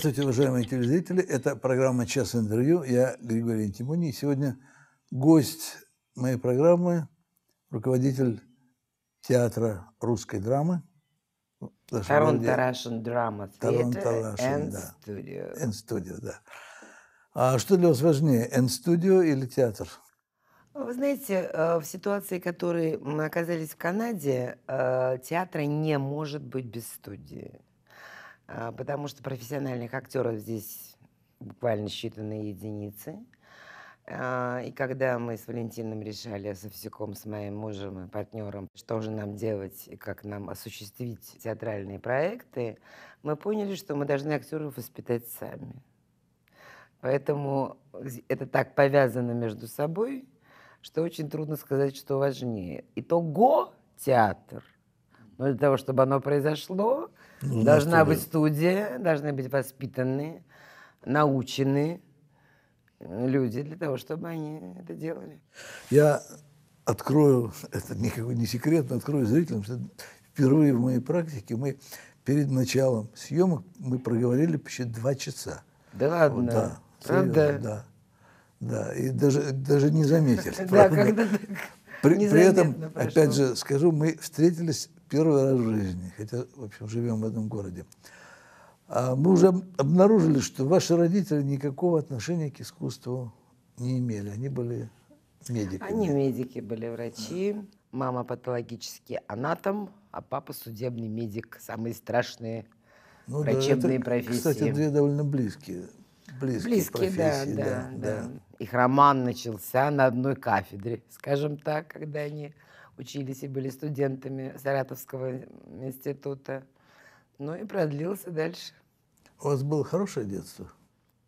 Здравствуйте, уважаемые телезрители. Это программа «Час интервью». Я Григорий Антимоний. Сегодня гость моей программы, руководитель театра русской драмы. Тарон Тарашин Драма Тарон Тарашин, да. Н-студио, да. А что для вас важнее, Н-студио или театр? Вы знаете, э, в ситуации, в которой мы оказались в Канаде, э, театра не может быть без студии. А, потому что профессиональных актеров здесь буквально считанные единицы. А, и когда мы с Валентином решали со всяком, с моим мужем и партнером, что же нам делать и как нам осуществить театральные проекты, мы поняли, что мы должны актеров воспитать сами. Поэтому это так повязано между собой, что очень трудно сказать, что важнее. Итого театр. Но для того, чтобы оно произошло, Нужна Должна студия. быть студия, должны быть воспитанные, наученные люди для того, чтобы они это делали. Я открою, это никакой не секрет, но открою зрителям, что впервые в моей практике мы перед началом съемок мы проговорили почти два часа. Да ладно? Вот, да. Правда? Серьезно, да. Да, и даже, даже не заметили. Да, когда при, при этом, опять же, скажу, мы встретились первый раз в жизни, хотя, в общем, живем в этом городе, а мы уже обнаружили, что ваши родители никакого отношения к искусству не имели. Они были медиками. Они медики были, врачи. Да. Мама патологический анатом, а папа судебный медик. Самые страшные ну, врачебные да, это, профессии. Кстати, две довольно близкие. Близкие, близкие профессии, да, да, да, да. Их роман начался на одной кафедре, скажем так, когда они учились и были студентами Саратовского института. Ну и продлился дальше. У вас было хорошее детство?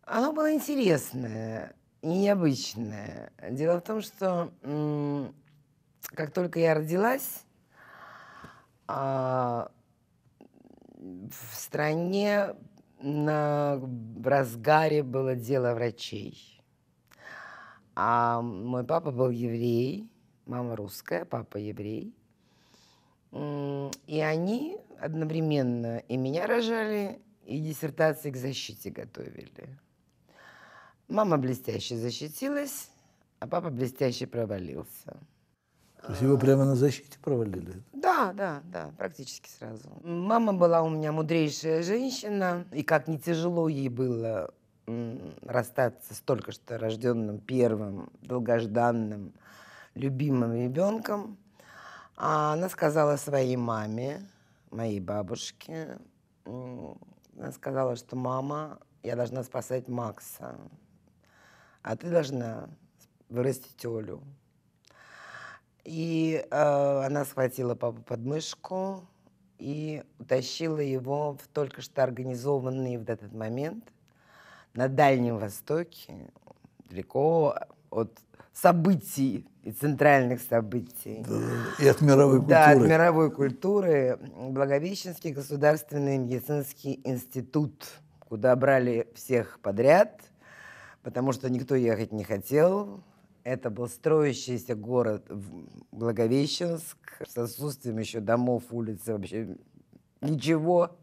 Оно было интересное и необычное. Дело в том, что как только я родилась, а в стране на в разгаре было дело врачей. А мой папа был еврей, Мама русская, папа еврей. И они одновременно и меня рожали, и диссертации к защите готовили. Мама блестяще защитилась, а папа блестяще провалился. То есть его прямо на защите провалили? Да, да, да, практически сразу. Мама была у меня мудрейшая женщина, и как не тяжело ей было расстаться с только что рожденным первым, долгожданным, любимым ребенком. А она сказала своей маме, моей бабушке, она сказала, что мама, я должна спасать Макса, а ты должна вырастить Олю. И э, она схватила папу под мышку и утащила его в только что организованный в этот момент на Дальнем Востоке, далеко от событий, и центральных событий. Да, и от мировой культуры. Да, от мировой культуры. Благовещенский государственный медицинский институт, куда брали всех подряд, потому что никто ехать не хотел. Это был строящийся город Благовещенск с отсутствием еще домов, улиц, вообще ничего.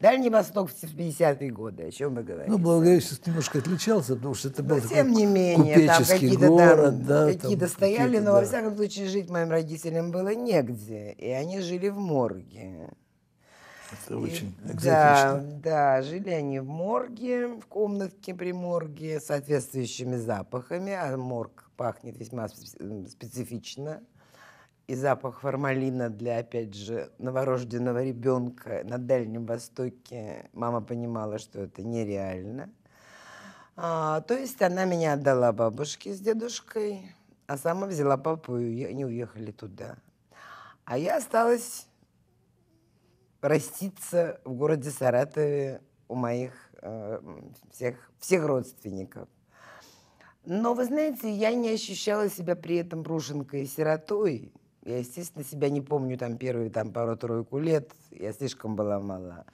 Дальний Восток в 70-е годы, о чем вы говорите? Ну, Благовещенск немножко отличался, потому что это ну, был но, тем не менее, там какие-то город. Да, какие-то там, стояли, какие но, да. во всяком случае, жить моим родителям было негде. И они жили в морге. Это и, очень экзотично. Да, да, жили они в морге, в комнатке при морге, с соответствующими запахами. А морг пахнет весьма специфично и запах формалина для, опять же, новорожденного ребенка на Дальнем Востоке, мама понимала, что это нереально. А, то есть она меня отдала бабушке с дедушкой, а сама взяла папу, и они уехали туда. А я осталась раститься в городе Саратове у моих э, всех, всех родственников. Но, вы знаете, я не ощущала себя при этом брошенкой и сиротой. Я, естественно, себя не помню там первые там, пару-тройку лет. Я слишком была мала.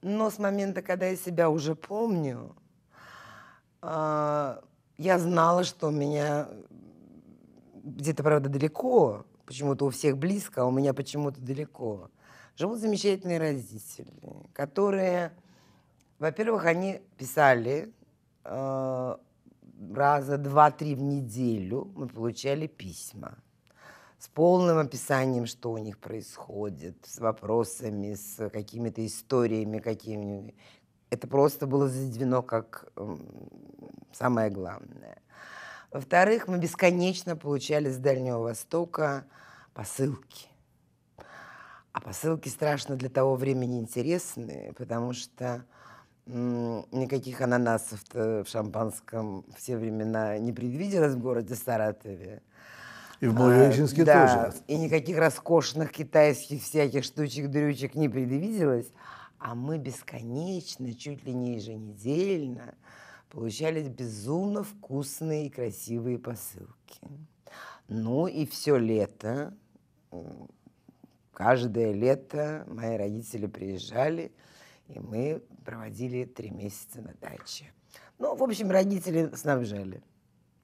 Но с момента, когда я себя уже помню, а, я знала, что у меня где-то, правда, далеко. Почему-то у всех близко, а у меня почему-то далеко. Живут замечательные родители, которые, во-первых, они писали а, раза два-три в неделю. Мы получали письма с полным описанием, что у них происходит, с вопросами, с какими-то историями какими Это просто было заведено как самое главное. Во-вторых, мы бесконечно получали с Дальнего Востока посылки. А посылки страшно для того времени интересные, потому что никаких ананасов в шампанском все времена не предвиделось в городе Саратове. И в Благовещенске а, да, тоже. И никаких роскошных китайских всяких штучек-дрючек не предвиделось. А мы бесконечно, чуть ли не еженедельно, получали безумно вкусные и красивые посылки. Ну и все лето, каждое лето мои родители приезжали, и мы проводили три месяца на даче. Ну, в общем, родители снабжали.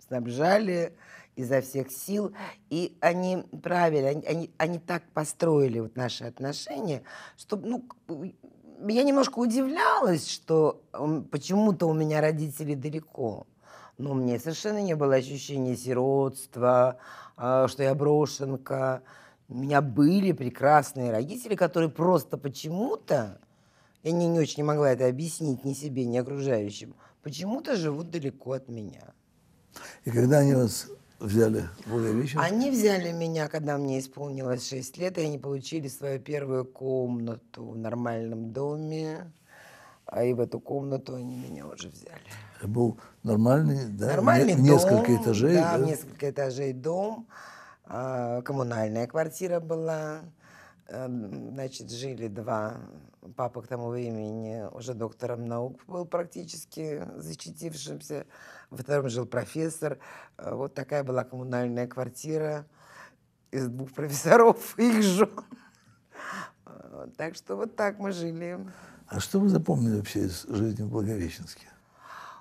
Снабжали, изо всех сил. И они правильно, они, они, они так построили вот наши отношения, что ну, я немножко удивлялась, что почему-то у меня родители далеко. Но мне совершенно не было ощущения сиротства, а, что я брошенка. У меня были прекрасные родители, которые просто почему-то, я не, не очень могла это объяснить ни себе, ни окружающим, почему-то живут далеко от меня. И когда они вас взяли Благовещенск? Они взяли меня, когда мне исполнилось 6 лет, и они получили свою первую комнату в нормальном доме. А и в эту комнату они меня уже взяли. Был нормальный, да? Нормальный в, дом, несколько этажей. Да, да? несколько этажей дом. А, коммунальная квартира была. А, значит, жили два... Папа к тому времени уже доктором наук был практически защитившимся во втором жил профессор. Э, вот такая была коммунальная квартира из двух профессоров и их жен. Э, так что вот так мы жили. А что вы запомнили вообще из жизни в Благовещенске?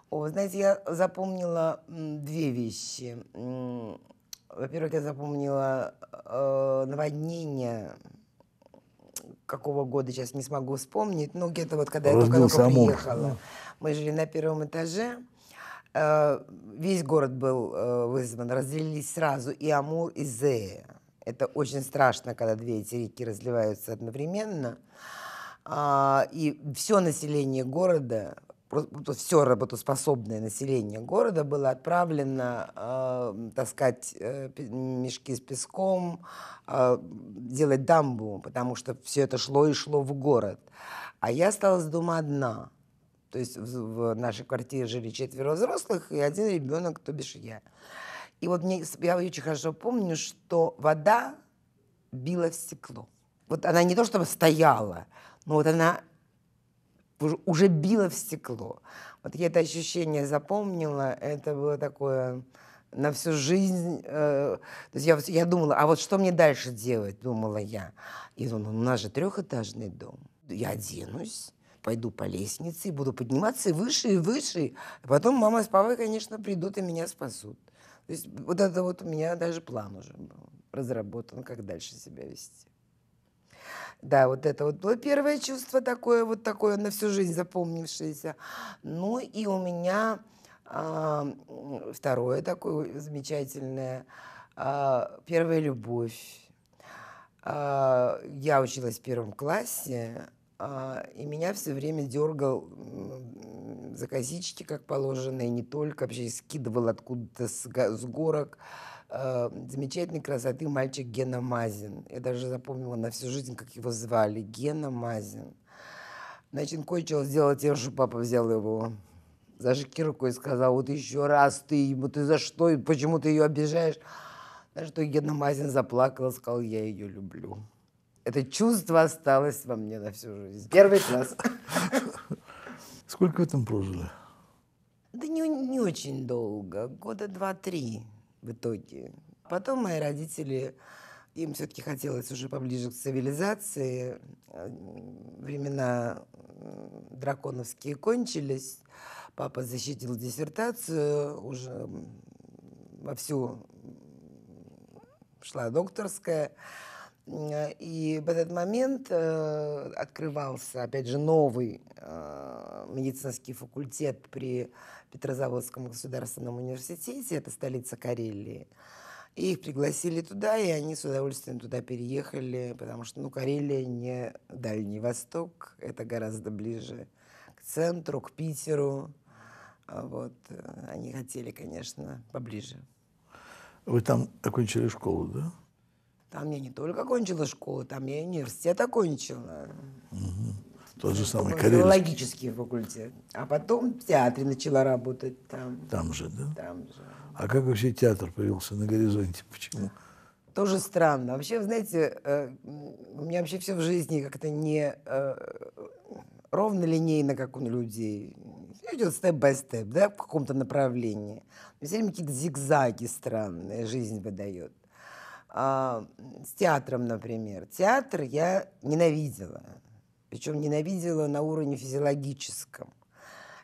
О, знаете, я запомнила две вещи. Во-первых, я запомнила э, наводнение какого года, сейчас не смогу вспомнить, но где-то вот когда Раздул я только-только приехала. Мы жили на первом этаже, Э, весь город был э, вызван, разделились сразу и Амур, и Зея. Это очень страшно, когда две эти реки разливаются одновременно. А, и все население города, все работоспособное население города было отправлено эм, таскать э, мешки с песком, делать дамбу, потому что все это шло и шло в город. А я осталась дома одна. То есть в, в нашей квартире жили четверо взрослых и один ребенок, то бишь я. И вот мне, я очень хорошо помню, что вода била в стекло. Вот она не то чтобы стояла, но вот она уже била в стекло. Вот я это ощущение запомнила, это было такое на всю жизнь. Э, то есть я, я думала, а вот что мне дальше делать, думала я. И думала, ну, у нас же трехэтажный дом. Я оденусь, пойду по лестнице и буду подниматься выше и выше. А потом мама с папой, конечно, придут и меня спасут. То есть вот это вот у меня даже план уже был разработан, как дальше себя вести. Да, вот это вот было первое чувство такое, вот такое на всю жизнь запомнившееся. Ну и у меня а, второе такое замечательное, а, первая любовь. А, я училась в первом классе, а, и меня все время дергал за косички, как положено, и не только, вообще скидывал откуда-то с, с горок. А, замечательной красоты мальчик Гена Мазин. Я даже запомнила на всю жизнь, как его звали. Гена Мазин. Значит, кончил сделать тем, что папа взял его за шкирку и сказал, вот еще раз ты ему, ты за что, почему ты ее обижаешь? На что Гена Мазин заплакала, сказал, я ее люблю. Это чувство осталось во мне на всю жизнь. Первый класс. Сколько вы там прожили? Да не, не очень долго, года два-три в итоге. Потом мои родители, им все-таки хотелось уже поближе к цивилизации. Времена драконовские кончились. Папа защитил диссертацию, уже вовсю шла докторская. Э, и в этот момент э, открывался, опять же, новый э, медицинский факультет при Петрозаводском государственном университете, это столица Карелии. И их пригласили туда, и они с удовольствием туда переехали, потому что, ну, Карелия не Дальний Восток, это гораздо ближе к центру, к Питеру. А вот, они хотели, конечно, поближе. Вы там окончили школу, да? Там я не только кончила школу, там я и университет окончила. Угу. Тот же самый Карелин. Логический факультет. А потом в театре начала работать там. Там же, да? Там же. А как вообще театр появился на горизонте? Почему? Тоже странно. Вообще, знаете, э, у меня вообще все в жизни как-то не э, ровно линейно, как у людей. Все идет степ-бай-степ, да, в каком-то направлении. Но все время какие-то зигзаги странные жизнь выдает. А, с театром, например. Театр я ненавидела. Причем ненавидела на уровне физиологическом.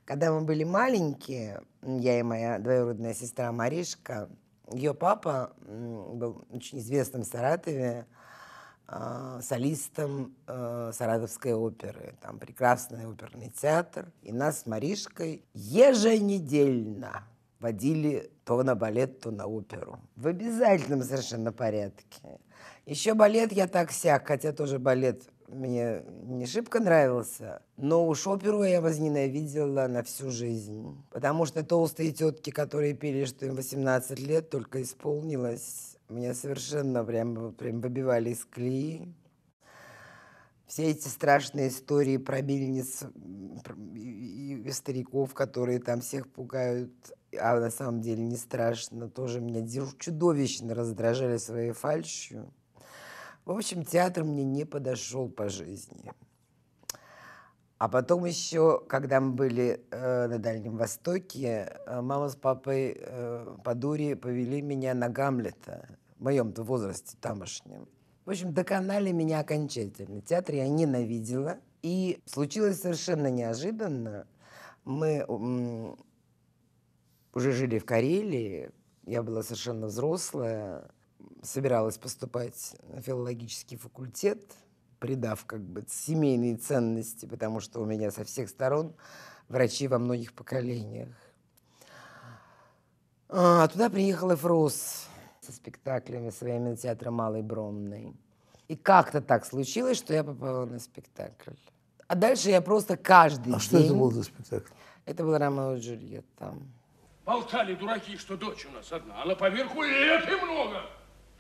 Когда мы были маленькие, я и моя двоюродная сестра Маришка, ее папа был очень известным в Саратове, а, солистом э, Саратовской оперы. Там прекрасный оперный театр. И нас с Маришкой еженедельно водили то на балет, то на оперу. В обязательном совершенно порядке. Еще балет я так сяк, хотя тоже балет мне не шибко нравился, но уж оперу я возненавидела на всю жизнь. Потому что толстые тетки, которые пели, что им 18 лет, только исполнилось, меня совершенно прям, прям выбивали из клеи. Все эти страшные истории про мельниц и стариков, которые там всех пугают а на самом деле не страшно, тоже меня чудовищно раздражали своей фальшью. В общем, театр мне не подошел по жизни. А потом еще, когда мы были э, на Дальнем Востоке, э, мама с папой э, по дуре повели меня на Гамлета, в моем-то возрасте тамошнем. В общем, доконали меня окончательно. Театр я ненавидела. И случилось совершенно неожиданно. Мы уже жили в Карелии, я была совершенно взрослая, собиралась поступать на филологический факультет, придав как бы семейные ценности, потому что у меня со всех сторон врачи во многих поколениях. А туда приехал Эфрос со спектаклями своими на театра Малой Бронной, И как-то так случилось, что я попала на спектакль. А дальше я просто каждый а день... А что это был за спектакль? Это был Ромео и Джульетта. Болтали дураки, что дочь у нас одна, а на поверку лет и много.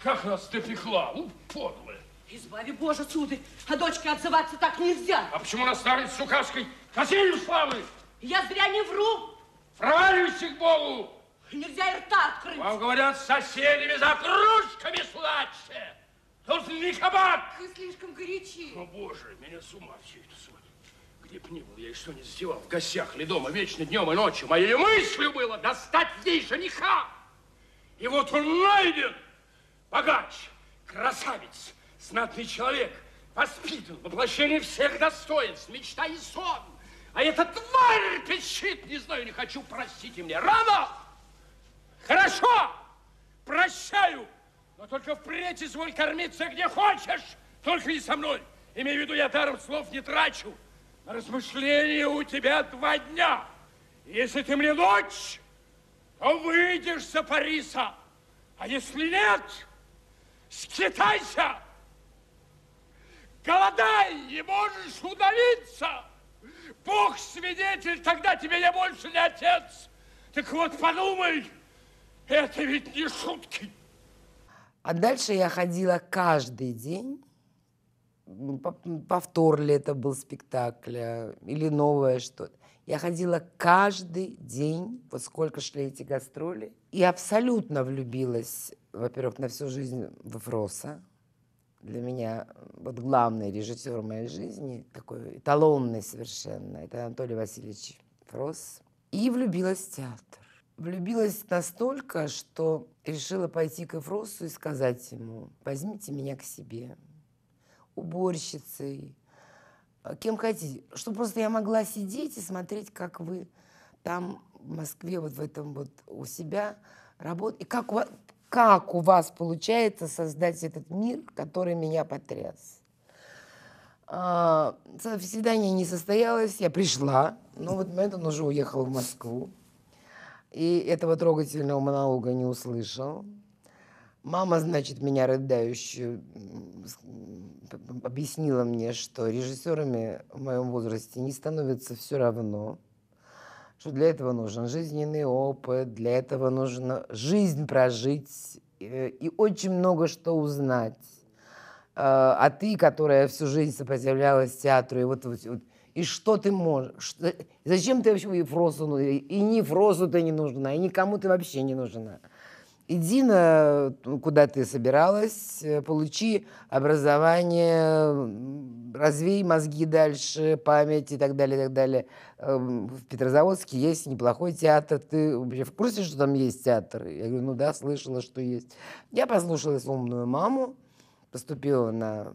Как нас допекла, у, подлая. Избави Боже, суды, а дочке отзываться так нельзя. А почему она старость с указкой козелью славы? Я зря не вру. Фралюйся к Богу. Нельзя и рта открыть. Вам говорят, с соседями за кружками сладче. Тут не кабак. Ты слишком горячи. О, Боже, меня с ума все это сводит где б ни был, я и что не сделал, в гостях ли дома, вечно днем и ночью, моей мыслью было достать ей жениха. И вот он найден, богач, красавец, знатный человек, воспитан, воплощение всех достоинств, мечта и сон. А эта тварь пищит, не знаю, не хочу, простите мне, рано! Хорошо, прощаю, но только впредь изволь кормиться где хочешь, только не со мной. Имею в виду, я даром слов не трачу. На размышление у тебя два дня. Если ты мне ночь, то выйдешь за Париса. А если нет, скитайся. Голодай, и можешь удалиться. Бог свидетель, тогда тебе я больше не отец. Так вот подумай, это ведь не шутки. А дальше я ходила каждый день повтор ли это был спектакля а, или новое что-то. Я ходила каждый день, вот сколько шли эти гастроли, и абсолютно влюбилась, во-первых, на всю жизнь в Фроса. Для меня вот главный режиссер моей жизни, такой эталонный совершенно, это Анатолий Васильевич Фрос. И влюбилась в театр. Влюбилась настолько, что решила пойти к Фросу и сказать ему, возьмите меня к себе, уборщицей, э, кем хотите. Чтобы просто я могла сидеть и смотреть, как вы там в Москве, вот в этом вот у себя работаете. И как у вас, как у вас получается создать этот мир, который меня потряс. А, свидание не состоялось, я пришла, но вот момент он уже уехал в Москву. И этого трогательного монолога не услышал. Мама, значит, меня рыдающую объяснила мне, что режиссерами в моем возрасте не становится все равно, что для этого нужен жизненный опыт, для этого нужно жизнь прожить э, и очень много что узнать. А, а ты, которая всю жизнь сопротивлялась театру, и вот, вот, вот и что ты можешь? Что, зачем ты вообще Ефросу? И ни ну, фросу ты не нужна, и никому ты вообще не нужна иди на куда ты собиралась, э, получи образование, развей мозги дальше, память и так далее, и так далее. Эм, в Петрозаводске есть неплохой театр. Ты вообще в курсе, что там есть театр? Я говорю, ну да, слышала, что есть. Я послушалась умную маму, поступила на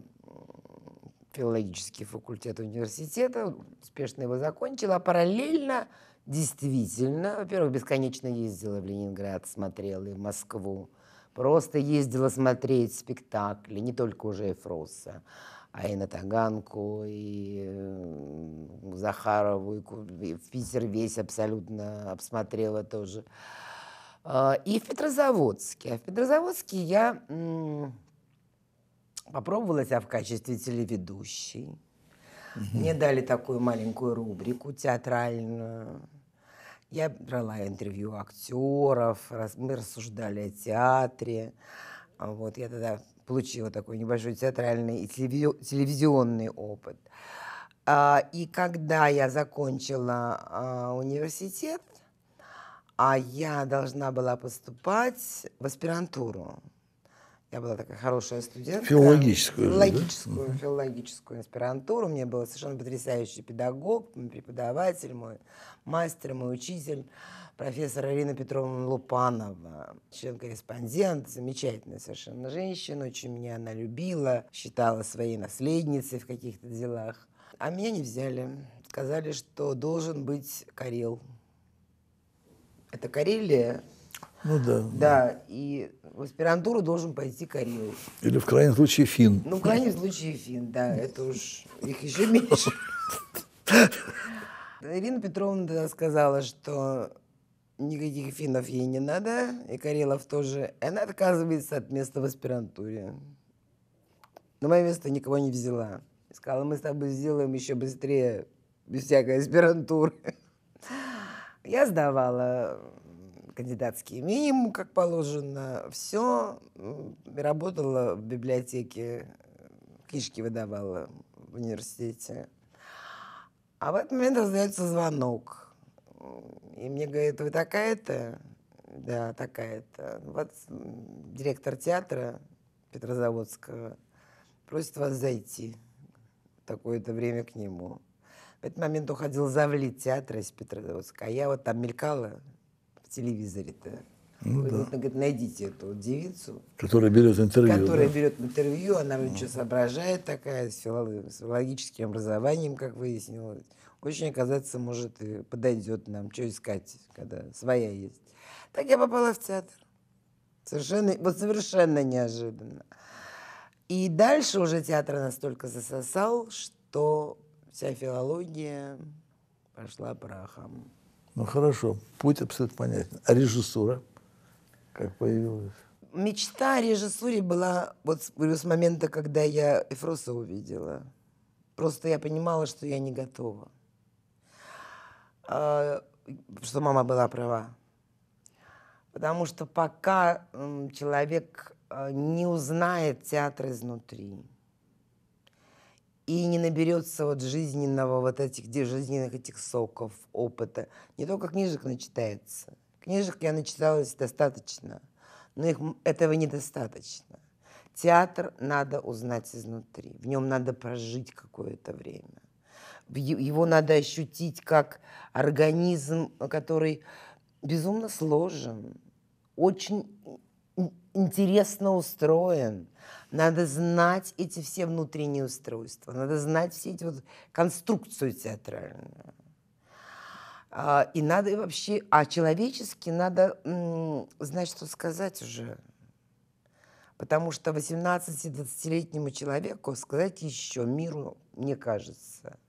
филологический факультет университета, успешно его закончила, а параллельно действительно, во-первых, бесконечно ездила в Ленинград, смотрела и в Москву. Просто ездила смотреть спектакли, не только уже Эфроса, а и на Таганку, и э, Захарову, и в Питер весь абсолютно обсмотрела тоже. А, и в Петрозаводске. А в Петрозаводске я попробовала себя в качестве телеведущей. Мне дали такую маленькую рубрику театральную. Я брала интервью актеров, мы рассуждали о театре. А вот, я тогда получила такой небольшой театральный и телевизионный опыт. А, и когда я закончила а, университет, а я должна была поступать в аспирантуру. Я была такая хорошая студентка. Филологическую. Филологическую, да? филологическую аспирантуру. Мне был совершенно потрясающий педагог, преподаватель, мой мастер, мой учитель, профессор Ирина Петровна Лупанова, член-корреспондент, замечательная совершенно женщина, очень меня она любила, считала своей наследницей в каких-то делах. А меня не взяли. Сказали, что должен быть Карел. Это Карелия, ну да. Да, да. и в аспирантуру должен пойти Кореец. Или в крайнем случае фин. Ну, в крайнем случае фин, да. Это уж их еще меньше. Ирина Петровна тогда сказала, что никаких финнов ей не надо, и Карелов тоже. она отказывается от места в аспирантуре. На мое место никого не взяла. И сказала, мы с тобой сделаем еще быстрее, без всякой аспирантуры. Я сдавала кандидатские минимум, как положено. Все работала в библиотеке, книжки выдавала в университете. А в этот момент раздается звонок. И мне говорят, вы такая-то? Да, такая-то. Вот директор театра Петрозаводского просит вас зайти в такое-то время к нему. В этот момент уходил завли театра из Петрозаводска, а я вот там мелькала телевизоре-то. Ну, Вы, да. вот, ну, говорит, найдите эту девицу. Которая берет интервью. Которая да? берет интервью, она ну. что соображает такая, с филологическим образованием, как выяснилось. Очень, оказаться, может, и подойдет нам, что искать, когда своя есть. Так я попала в театр. Совершенно, вот совершенно неожиданно. И дальше уже театр настолько засосал, что вся филология пошла прахом. Ну хорошо, путь абсолютно понятен. А режиссура как появилась? Мечта о режиссуре была вот с момента, когда я Эфроса увидела. Просто я понимала, что я не готова. А, что мама была права. Потому что пока человек а, не узнает театр изнутри, и не наберется вот жизненного, вот этих жизненных этих соков, опыта. Не только книжек начитается. Книжек я начиталась достаточно, но их, этого недостаточно. Театр надо узнать изнутри, в нем надо прожить какое-то время. Его надо ощутить как организм, который безумно сложен, очень интересно устроен. Надо знать эти все внутренние устройства, надо знать все эти вот конструкцию театральную. А, и надо вообще, а человечески надо знать, что сказать уже. Потому что 18-20-летнему человеку сказать еще миру, не кажется –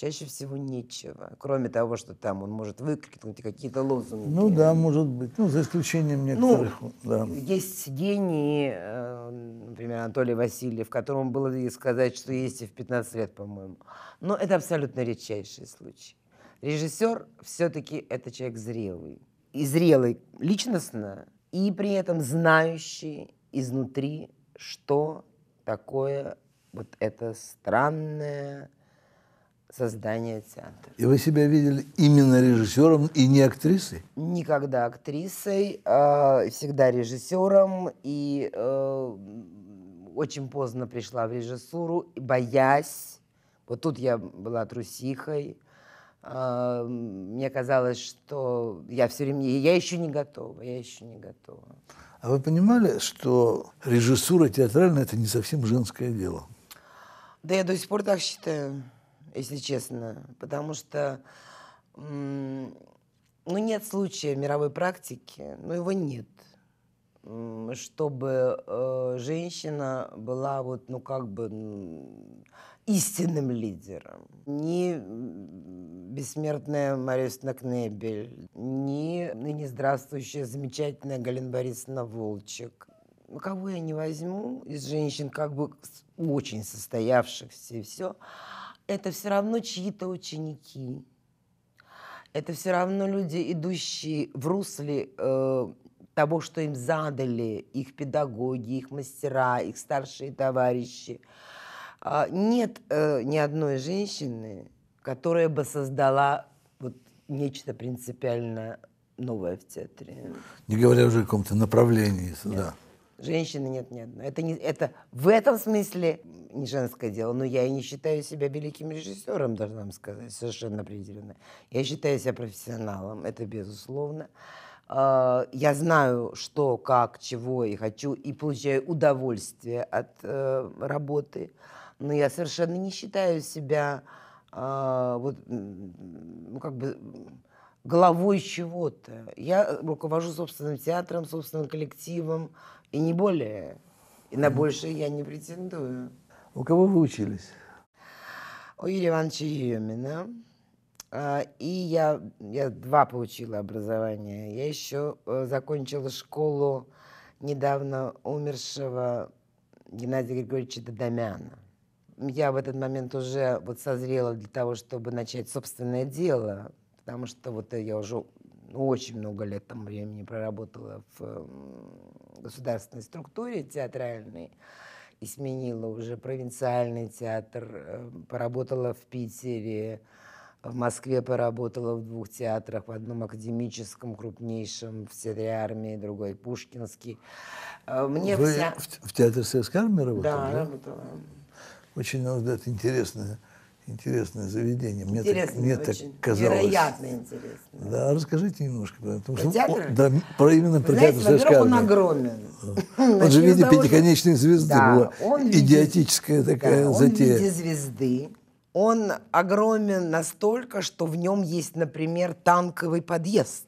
чаще всего нечего. Кроме того, что там он может выкрикнуть какие-то лозунги. Ну да, может быть. Ну, за исключением ну, некоторых. Ну, да. Есть гении, э, например, Анатолий Васильев, которому было и сказать, что есть и в 15 лет, по-моему. Но это абсолютно редчайший случай. Режиссер все-таки это человек зрелый. И зрелый личностно, и при этом знающий изнутри, что такое вот это странное создания театра. И вы себя видели именно режиссером и не актрисой? Никогда актрисой, а, всегда режиссером и э, очень поздно пришла в режиссуру, боясь. Вот тут я была трусихой. А, мне казалось, что я все время, я еще не готова, я еще не готова. А вы понимали, что режиссура театральная это не совсем женское дело? Да я до сих пор так считаю если честно, потому что ну, нет случая мировой практики, но ну, его нет, чтобы э, женщина была вот, ну, как бы истинным лидером. Ни бессмертная Мария Снакнебель, ни ныне здравствующая замечательная Галина Борисовна Волчек. Ну, кого я не возьму из женщин, как бы очень состоявшихся и все, это все равно чьи-то ученики. Это все равно люди, идущие в русле э, того, что им задали их педагоги, их мастера, их старшие товарищи. Э, нет э, ни одной женщины, которая бы создала вот нечто принципиально новое в театре. Не говоря уже о каком-то направлении. Нет. Да женщины нет ни одной. Это, не, это в этом смысле не женское дело, но я и не считаю себя великим режиссером, должна вам сказать, совершенно определенно. Я считаю себя профессионалом, это безусловно. А, я знаю, что, как, чего и хочу, и получаю удовольствие от э, работы, но я совершенно не считаю себя а, вот, как бы главой чего-то. Я руковожу собственным театром, собственным коллективом, и не более. И на больше я не претендую. У кого вы учились? У Юрия Ивановича Юмина. А, и я, я два получила образования. Я еще э, закончила школу недавно умершего Геннадия Григорьевича Дадамяна. Я в этот момент уже вот созрела для того, чтобы начать собственное дело, потому что вот я уже ну, очень много лет там времени проработала в государственной структуре театральной и сменила уже провинциальный театр, э, поработала в Питере, в Москве поработала в двух театрах, в одном академическом, крупнейшем, в театре армии, другой Пушкинский. Э, мне Вы вся... в, в театре Советской армии работали? Да, да? работала. Очень, на ну, мой интересная интересное заведение. Мне интересное так, очень. так казалось. Невероятно интересное. Да, расскажите немножко про это. Про О, да, про именно про театр Знаете, он огромен. Он же в виде пятиконечной звезды да, была. Он Идиотическая виде, такая да, затея. Он в виде звезды. Он огромен настолько, что в нем есть, например, танковый подъезд,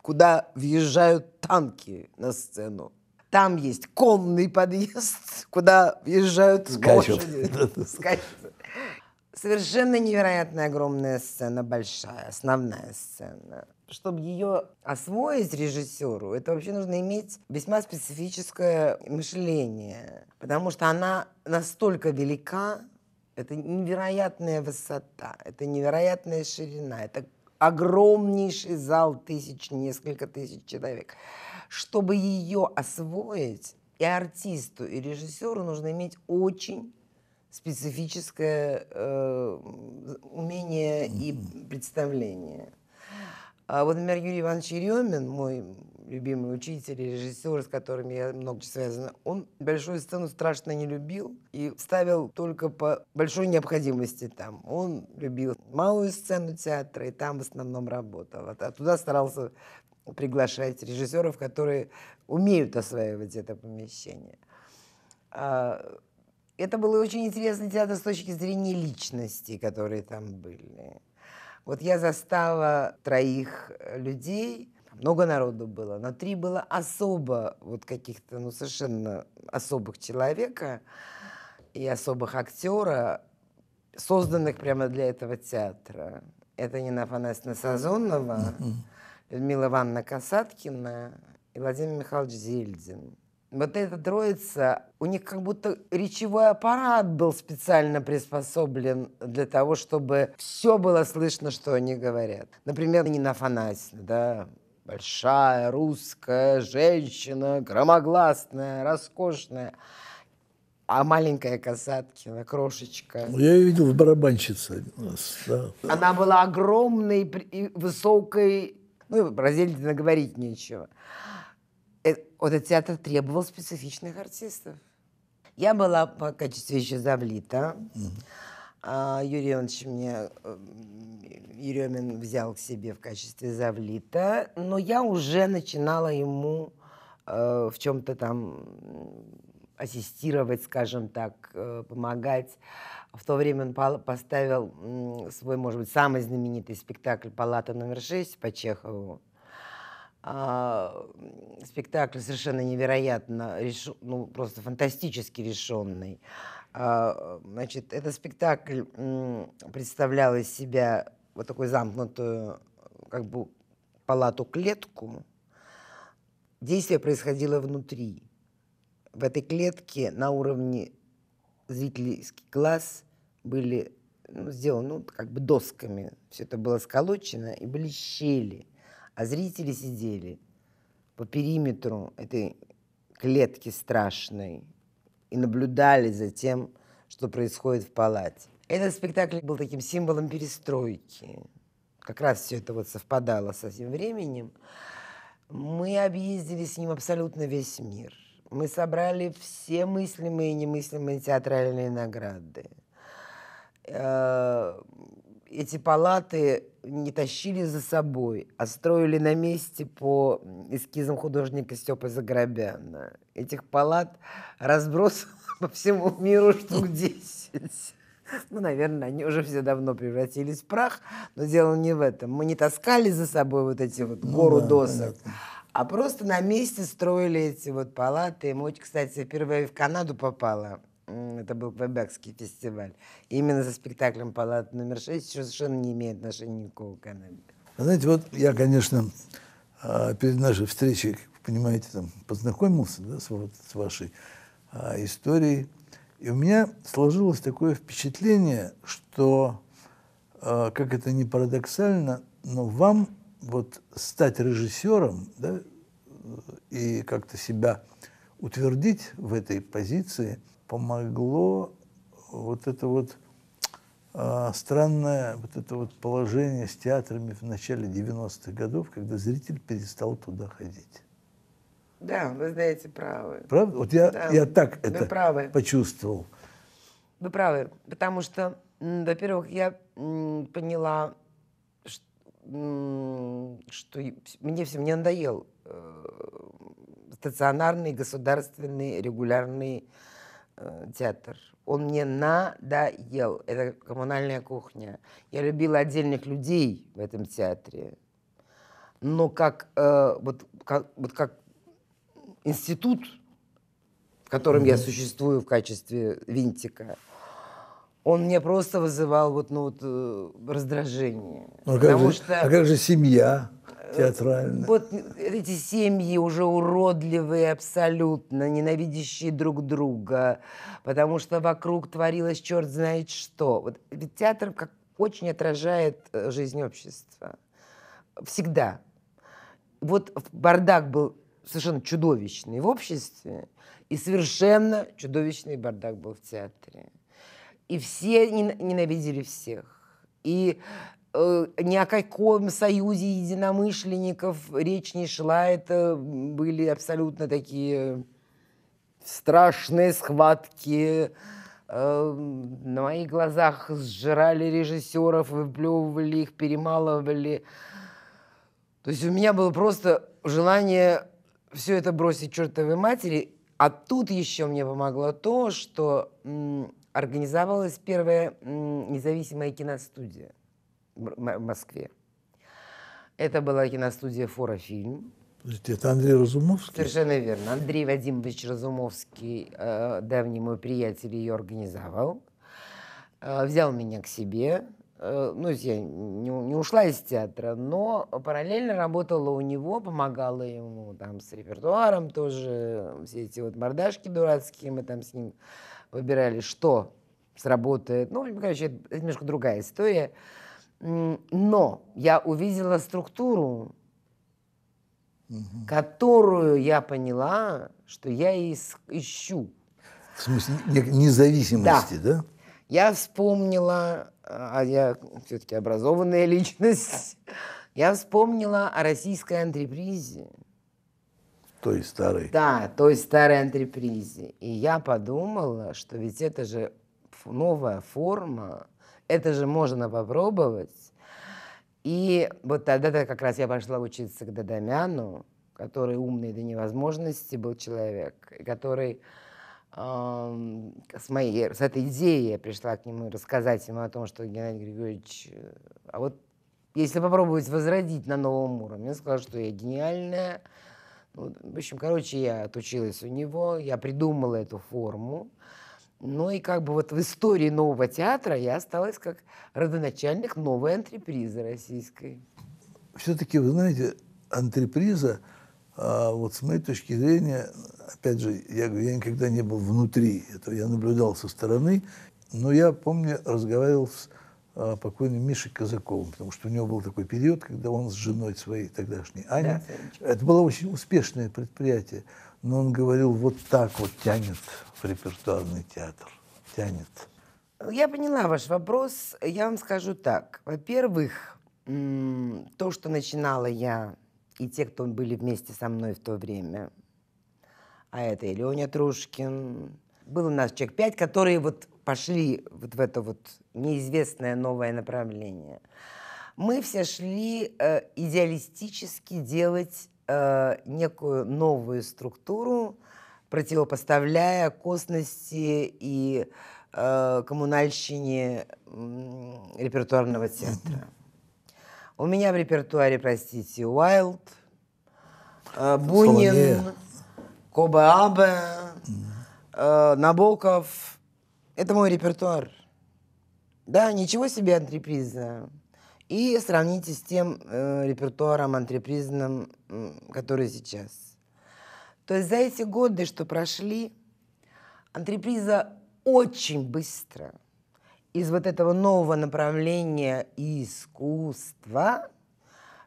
куда въезжают танки на сцену. Там есть конный подъезд, куда въезжают Скачут. лошади. Скачут совершенно невероятная огромная сцена, большая, основная сцена. Чтобы ее освоить режиссеру, это вообще нужно иметь весьма специфическое мышление, потому что она настолько велика, это невероятная высота, это невероятная ширина, это огромнейший зал тысяч, несколько тысяч человек. Чтобы ее освоить, и артисту, и режиссеру нужно иметь очень специфическое э, умение и представление. А вот, например, Юрий Иванович Еремин, мой любимый учитель и режиссер, с которым я много связана, он большую сцену страшно не любил и ставил только по большой необходимости там. Он любил малую сцену театра и там в основном работал. А туда старался приглашать режиссеров, которые умеют осваивать это помещение. А это был очень интересный театр с точки зрения личностей, которые там были. Вот я застала троих э, людей, много народу было, но три было особо, вот каких-то, ну, совершенно особых человека и особых актера, созданных прямо для этого театра. Это Нина Афанасьевна Сазонова, Людмила Ивановна Касаткина и Владимир Михайлович Зельдин вот эта троица, у них как будто речевой аппарат был специально приспособлен для того, чтобы все было слышно, что они говорят. Например, Нина Афанасьевна, да, большая русская женщина, громогласная, роскошная. А маленькая Касаткина, крошечка. Ну, я ее видел в барабанщице. Да. Она была огромной и высокой. Ну, про говорить нечего. Вот этот театр требовал специфичных артистов. Я была по качестве еще завлита. mm А Юрий Иванович мне Еремин э, взял к себе в качестве завлита, но я уже начинала ему э, в чем-то там ассистировать, скажем так, э, помогать. В то время он поставил свой, может быть, самый знаменитый спектакль «Палата номер 6» по Чехову а, спектакль совершенно невероятно решен, ну просто фантастически решенный. А, значит, этот спектакль представлял из себя вот такую замкнутую, как бы палату-клетку. Действие происходило внутри. В этой клетке на уровне зрительский глаз были ну, сделаны ну, как бы досками. Все это было сколочено, и были щели – а зрители сидели по периметру этой клетки страшной и наблюдали за тем, что происходит в палате. Этот спектакль был таким символом перестройки. Как раз все это вот совпадало со всем временем. Мы объездили с ним абсолютно весь мир. Мы собрали все мыслимые и немыслимые театральные награды. Э, эти палаты не тащили за собой, а строили на месте по эскизам художника Степы Заграбяна. Этих палат разбросано по всему миру штук 10. Ну, наверное, они уже все давно превратились в прах, но дело не в этом. Мы не таскали за собой вот эти вот ну гору ну, да, досок, а просто на месте строили эти вот палаты. Мы, кстати, впервые в Канаду попала это был Квебекский фестиваль. именно за спектаклем «Палата номер 6» еще совершенно не имеет отношения никакого к Анаме. Знаете, вот я, конечно, а, перед нашей встречей, понимаете, там познакомился да, с, вот, с вашей а, историей. И у меня сложилось такое впечатление, что, а, как это не парадоксально, но вам вот стать режиссером да, и как-то себя утвердить в этой позиции – помогло вот это вот а, странное вот это вот положение с театрами в начале 90-х годов, когда зритель перестал туда ходить. Да, вы знаете, правы. Правда? Вот я, да, я так это правы. почувствовал. Вы правы, потому что, во-первых, я поняла, что, что мне все мне надоел э, стационарный, государственный, регулярный Э, театр. Он мне надоел. Это коммунальная кухня. Я любила отдельных людей в этом театре. Но как, э, вот, как, вот как институт, в котором mm-hmm. я существую в качестве винтика, он мне просто вызывал вот, ну, вот, э, раздражение. Ну, а, как потому же, что... а как же семья? Театрально. Вот эти семьи уже уродливые абсолютно, ненавидящие друг друга, потому что вокруг творилось черт знает что. Вот, ведь театр как очень отражает э, жизнь общества. Всегда. Вот бардак был совершенно чудовищный в обществе, и совершенно чудовищный бардак был в театре. И все ненавидели всех. И Э, ни о каком союзе единомышленников речь не шла. Это были абсолютно такие страшные схватки. Э, на моих глазах сжирали режиссеров, выплевывали их, перемалывали. То есть у меня было просто желание все это бросить чертовой матери. А тут еще мне помогло то, что организовалась первая независимая киностудия в Москве. Это была киностудия «Форофильм». Это Андрей Разумовский? Совершенно верно. Андрей Вадимович Разумовский, э, давний мой приятель, ее организовал. Э, взял меня к себе. Э, ну, я не ушла из театра, но параллельно работала у него, помогала ему там с репертуаром тоже. Все эти вот мордашки дурацкие мы там с ним выбирали, что сработает. Ну, короче, это немножко другая история. Но я увидела структуру, угу. которую я поняла, что я ищу. В смысле независимости, да? да? Я вспомнила, а, а я все-таки образованная личность, я вспомнила о российской антрепризе. Той старой. Да, той старой антрепризе. И я подумала, что ведь это же новая форма это же можно попробовать. И вот тогда-то как раз я пошла учиться к Дадамяну, который умный до невозможности был человек, который э, с, моей, с этой идеей я пришла к нему рассказать ему о том, что Геннадий Григорьевич, э, а вот если попробовать возродить на новом уровне, он сказал, что я гениальная. Ну, в общем, короче, я отучилась у него, я придумала эту форму. Ну и как бы вот в истории нового театра я осталась как родоначальник новой антрепризы российской. Все-таки, вы знаете, антреприза, а, вот с моей точки зрения, опять же, я, я никогда не был внутри этого, я наблюдал со стороны, но я, помню, разговаривал с а, покойным Мишей Казаковым, потому что у него был такой период, когда он с женой своей тогдашней, Аней, да, это было очень успешное предприятие, но он говорил, вот так вот тянет в репертуарный театр. Тянет. Я поняла ваш вопрос. Я вам скажу так. Во-первых, то, что начинала я и те, кто были вместе со мной в то время, а это и Леня Трушкин, было у нас человек пять, которые вот пошли вот в это вот неизвестное новое направление. Мы все шли э, идеалистически делать Э, некую новую структуру, противопоставляя косности и э, коммунальщине э, репертуарного театра. У меня в репертуаре, простите, Уайлд, э, Бунин, Кобаабе, э, Набоков. Это мой репертуар. Да, ничего себе антреприза. И сравните с тем э, репертуаром антрепризным, э, который сейчас. То есть за эти годы, что прошли, антреприза очень быстро из вот этого нового направления искусства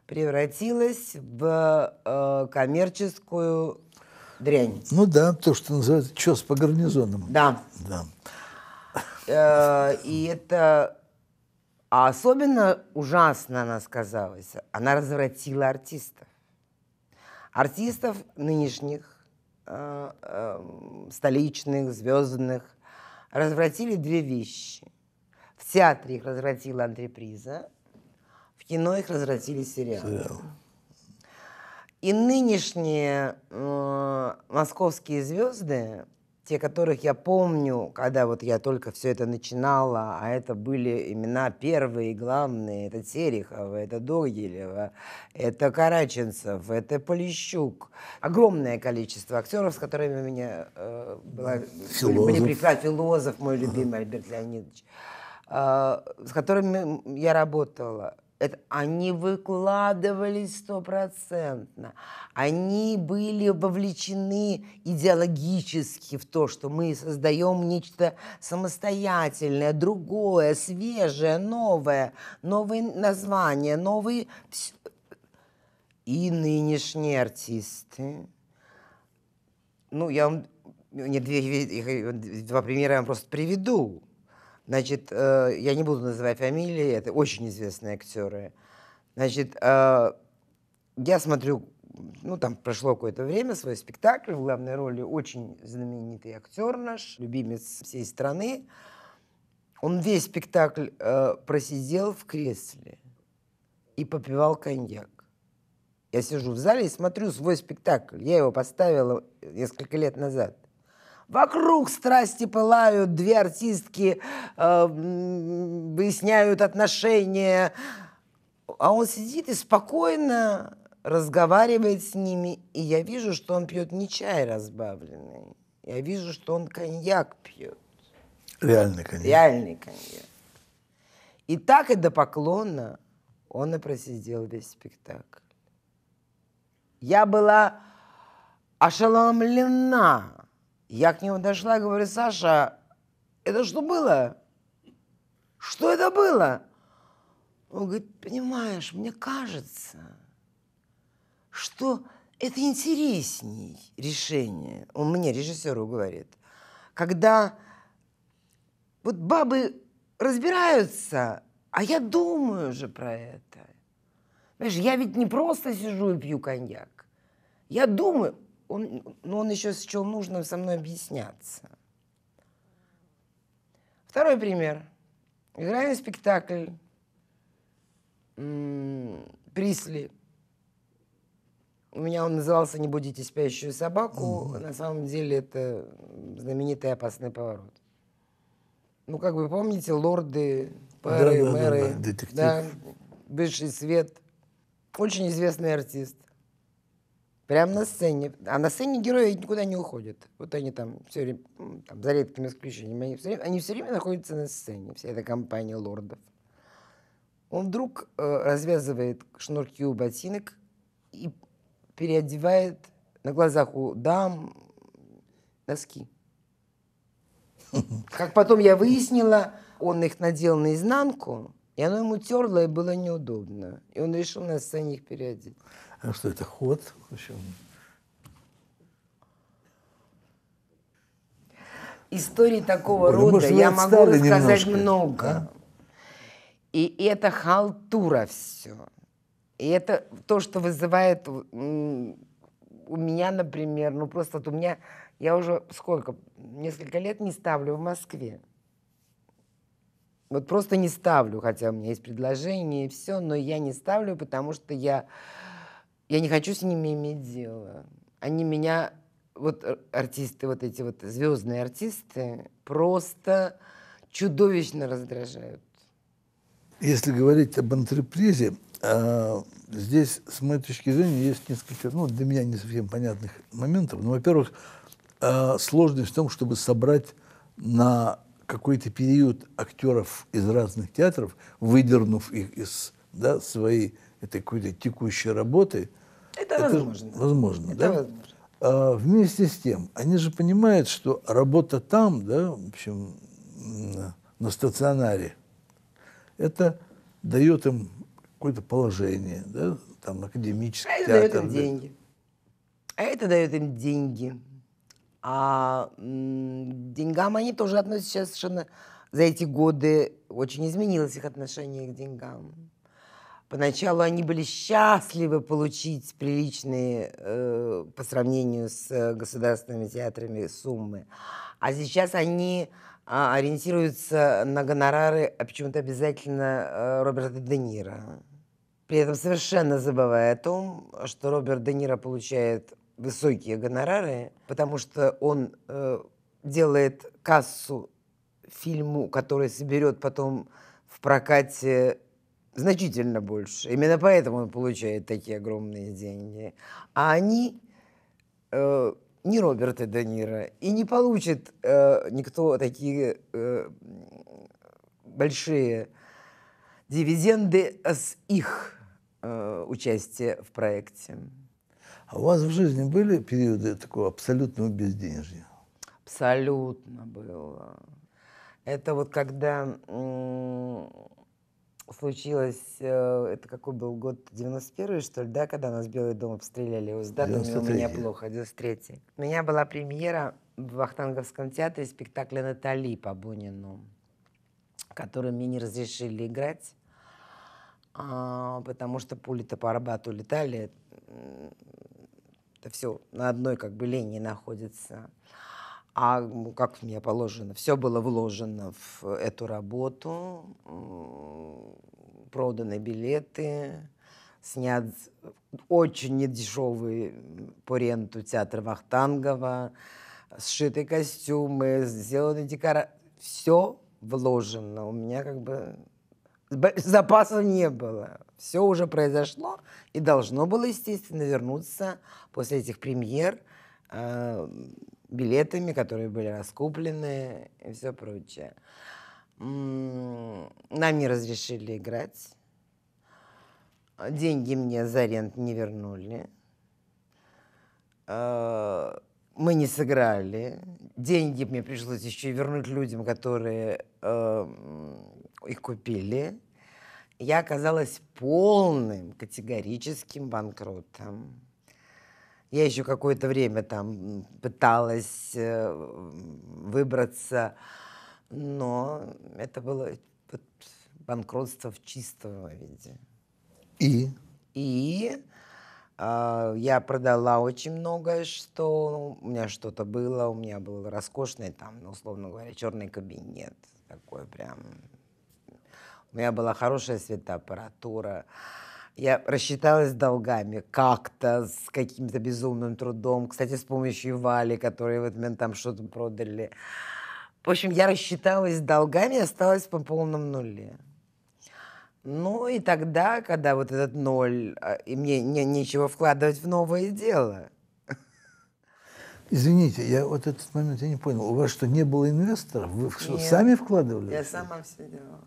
превратилась в э, коммерческую дрянь. Ну да, то, что называется чес по гарнизонам. Да. да. Э, и это а особенно ужасно она сказалась. Она развратила артистов. Артистов нынешних, э, эм, столичных, звездных, развратили две вещи. В театре их развратила антреприза, в кино их развратили сериалы. Сериал. И нынешние э, московские звезды те, которых я помню, когда вот я только все это начинала, а это были имена первые и главные, это Терехова, это Догилева, это Караченцев, это Полищук. Огромное количество актеров, с которыми у меня э, была, философ. были прекрасны, философ мой любимый ага. Альберт Леонидович, э, с которыми я работала это, они выкладывались стопроцентно. Они были вовлечены идеологически в то, что мы создаем нечто самостоятельное, другое, свежее, новое, новые названия, новые... И нынешние артисты, ну, я вам не, две, два примера я вам просто приведу. Значит, э, я не буду называть фамилии, это очень известные актеры. Значит, э, я смотрю, ну, там прошло какое-то время, свой спектакль. В главной роли очень знаменитый актер наш, любимец всей страны. Он весь спектакль э, просидел в кресле и попивал коньяк. Я сижу в зале и смотрю свой спектакль. Я его поставила несколько лет назад. Вокруг страсти пылают, две артистки э, выясняют отношения. А он сидит и спокойно разговаривает с ними, и я вижу, что он пьет не чай разбавленный. Я вижу, что он коньяк пьет. Реальный коньяк. Реальный коньяк. И так и до поклона он и просидел весь спектакль. Я была ошеломлена я к нему дошла говорю, Саша, это что было? Что это было? Он говорит, понимаешь, мне кажется, что это интересней решение. Он мне, режиссеру, говорит. Когда вот бабы разбираются, а я думаю же про это. Понимаешь, я ведь не просто сижу и пью коньяк. Я думаю, он, но ну, он еще счел нужным со мной объясняться. Второй пример. Играем спектакль «Присли». У меня он назывался «Не будите спящую собаку». На самом деле это знаменитый опасный поворот. Ну, как вы помните, лорды, пары, да, да, мэры, да, да, да, бывший свет. Очень известный артист. Прям на сцене. А на сцене герои никуда не уходят. Вот они там все время, там, за редким исключениями, они все, время, они все время находятся на сцене, вся эта компания лордов. Он вдруг э, развязывает шнурки у ботинок и переодевает на глазах у дам носки. Как потом я выяснила, он их надел наизнанку, и оно ему терло и было неудобно. И он решил на сцене их переодеть. А что это ход. В общем. Историй такого Потому рода я могу рассказать немножко. много. А? И это халтура все. И это то, что вызывает у меня, например, ну просто вот у меня, я уже сколько, несколько лет не ставлю в Москве. Вот просто не ставлю, хотя у меня есть предложение и все, но я не ставлю, потому что я я не хочу с ними иметь дело. Они меня, вот артисты, вот эти вот звездные артисты, просто чудовищно раздражают. Если говорить об антрепризе, а, здесь, с моей точки зрения, есть несколько, ну, для меня не совсем понятных моментов. Ну, во-первых, а, сложность в том, чтобы собрать на какой-то период актеров из разных театров, выдернув их из да, своей этой какой-то текущей работы, это, это возможно. Возможно, это да? Возможно. А вместе с тем, они же понимают, что работа там, да, в общем, на стационаре, это дает им какое-то положение, да, там академический а театр. Это дает им да. деньги. А это дает им деньги. А деньгам они тоже относятся сейчас совершенно за эти годы очень изменилось их отношение к деньгам. Поначалу они были счастливы получить приличные э, по сравнению с э, государственными театрами суммы. А сейчас они э, ориентируются на гонорары, а почему-то обязательно э, Роберта Де Ниро. При этом совершенно забывая о том, что Роберт Де Ниро получает высокие гонорары, потому что он э, делает кассу фильму, который соберет потом в прокате значительно больше. Именно поэтому он получает такие огромные деньги. А они э, не Роберта Де Ниро, и не получит э, никто такие э, большие дивиденды с их э, участия в проекте. А у вас в жизни были периоды такого абсолютного безденежья? Абсолютно было. Это вот когда случилось, э, это какой был год, 91-й, что ли, да, когда нас Белый дом обстреляли, с датами у меня плохо, 93-й. У меня была премьера в Вахтанговском театре спектакля «Натали» по Бунину, который мне не разрешили играть, а, потому что пули-то по Арбату летали, это все на одной как бы линии находится. А как мне положено, все было вложено в э, эту работу, проданы билеты, снят очень недешевый по ренту театр Вахтангова, сшиты костюмы, сделаны декора. Все вложено. У меня как бы запасов не было. Все уже произошло и должно было, естественно, вернуться после этих премьер а, билетами, которые были раскуплены и все прочее. Нам не разрешили играть. Деньги мне за рент не вернули. Э, мы не сыграли. Деньги мне пришлось еще и вернуть людям, которые э, их купили. Я оказалась полным категорическим банкротом. Я еще какое-то время там пыталась э, выбраться, но это было банкротство в чистом виде. И? И э, я продала очень многое, что у меня что-то было. У меня был роскошный там, ну, условно говоря, черный кабинет. Такой прям... У меня была хорошая светоаппаратура. аппаратура я рассчиталась долгами как-то, с каким-то безумным трудом. Кстати, с помощью Вали, которые в этот момент там что-то продали. В общем, я рассчиталась долгами и осталась по полном нуле. Ну и тогда, когда вот этот ноль, а, и мне не, нечего вкладывать в новое дело. Извините, я вот этот момент я не понял. У вас что, не было инвесторов? Вы Нет, сами вкладывали? Я сама все делала.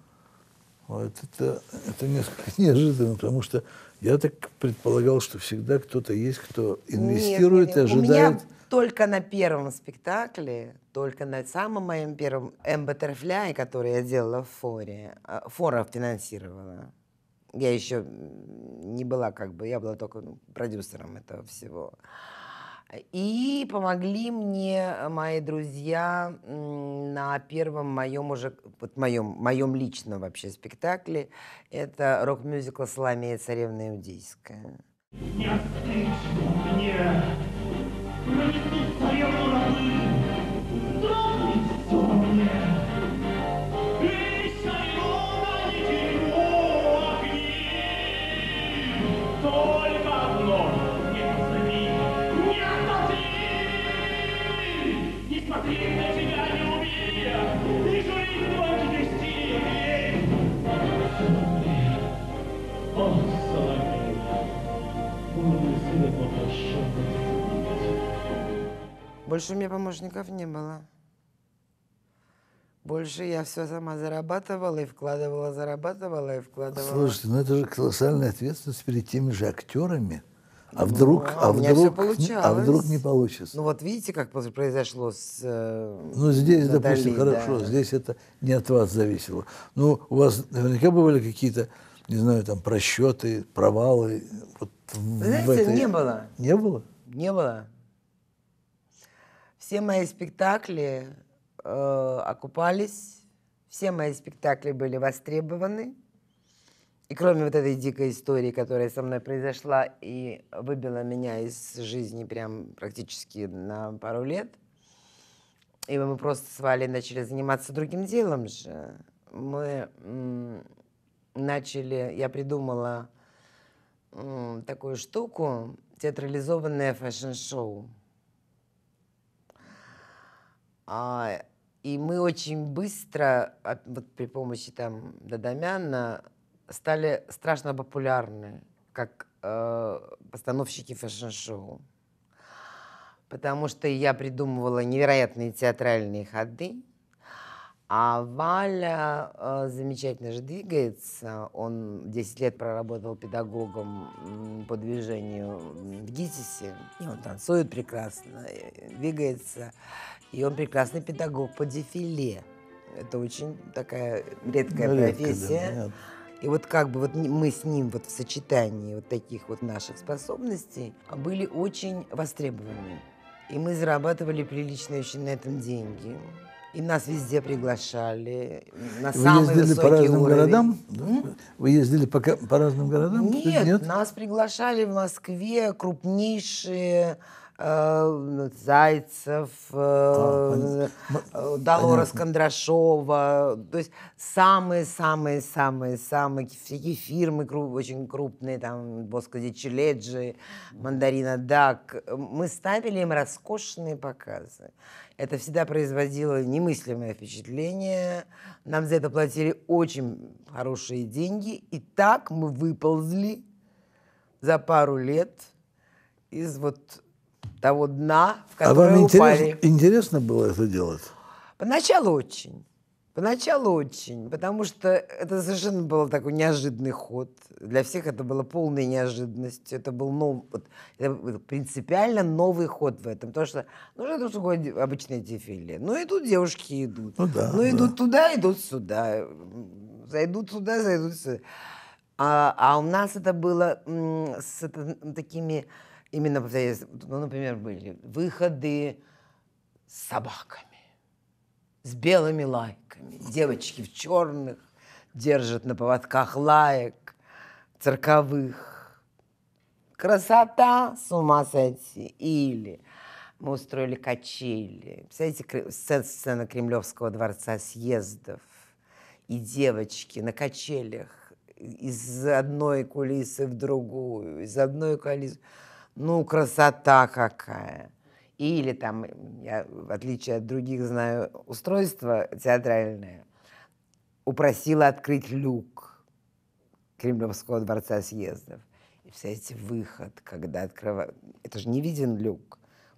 Вот это, это несколько неожиданно, потому что я так предполагал, что всегда кто-то есть, кто инвестирует нет, нет, нет. и ожидает. У меня только на первом спектакле, только на самом моем первом Эмбатерфляе, который я делала в форе, а, фора финансировала. Я еще не была как бы, я была только ну, продюсером этого всего. И помогли мне э, мои друзья на первом моем уже, вот моем, моем личном вообще спектакле. Это рок-мюзикл «Соломея царевна иудейская». Ну, не отстыдь мне, а мне царевну родную, Больше у меня помощников не было. Больше я все сама зарабатывала и вкладывала, зарабатывала и вкладывала. Слушайте, ну это же колоссальная ответственность перед теми же актерами. А ну, вдруг, ну, а, а вдруг, а вдруг не получится? Ну вот видите, как произошло с э, Ну здесь, Натали, допустим, да. хорошо, здесь это не от вас зависело. Ну у вас наверняка бывали какие-то, не знаю, там просчеты, провалы. Вот Знаете, этой... не было. Не было? Не было. Все мои спектакли э, окупались, все мои спектакли были востребованы. И кроме вот этой дикой истории, которая со мной произошла и выбила меня из жизни прям практически на пару лет, и мы просто с Валей начали заниматься другим делом же. Мы начали, я придумала такую штуку, театрализованное фэшн-шоу. А, и мы очень быстро, а, вот при помощи там Дадамяна, стали страшно популярны, как э, постановщики фэшн-шоу. Потому что я придумывала невероятные театральные ходы, а Валя э, замечательно же двигается. Он 10 лет проработал педагогом по движению в ГИТИСе. И он танцует прекрасно, э, двигается. И он прекрасный педагог по дефиле. Это очень такая редкая ну, Редко, профессия. Да, и вот как бы вот мы с ним вот в сочетании вот таких вот наших способностей были очень востребованы. И мы зарабатывали прилично еще на этом деньги. И нас везде приглашали на Вы самый ездили высокий по разным уровень. городам? М? Вы ездили по, по разным городам? Нет, нет, нас приглашали в Москве крупнейшие Э, Зайцев, а, Долорес Кондрашова, то есть самые-самые-самые-самые всякие фирмы очень крупные, там Боскоди Челеджи, Мандарина Дак. Мы ставили им роскошные показы. Это всегда производило немыслимое впечатление. Нам за это платили очень хорошие деньги. И так мы выползли за пару лет из вот того дна, в которое а вам упали. Интерес, интересно было это делать? Поначалу очень. Поначалу очень, потому что это совершенно был такой неожиданный ход. Для всех это было полной неожиданностью. Это был нов... это принципиально новый ход в этом. Потому что, ну, это же обычные дефиле. Ну, идут девушки, идут. Ну, да, ну идут да. туда, идут сюда. Зайдут туда, зайдут сюда. А, а у нас это было с это, такими именно, ну, например, были выходы с собаками, с белыми лайками, девочки в черных держат на поводках лаек цирковых. Красота, с ума сойти. Или мы устроили качели. Представляете, сцена, сцена Кремлевского дворца съездов. И девочки на качелях из одной кулисы в другую, из одной кулисы ну, красота какая. Или там, я в отличие от других знаю устройство театральное, упросила открыть люк Кремлевского дворца съездов. И эти выход, когда открывают... Это же не виден люк.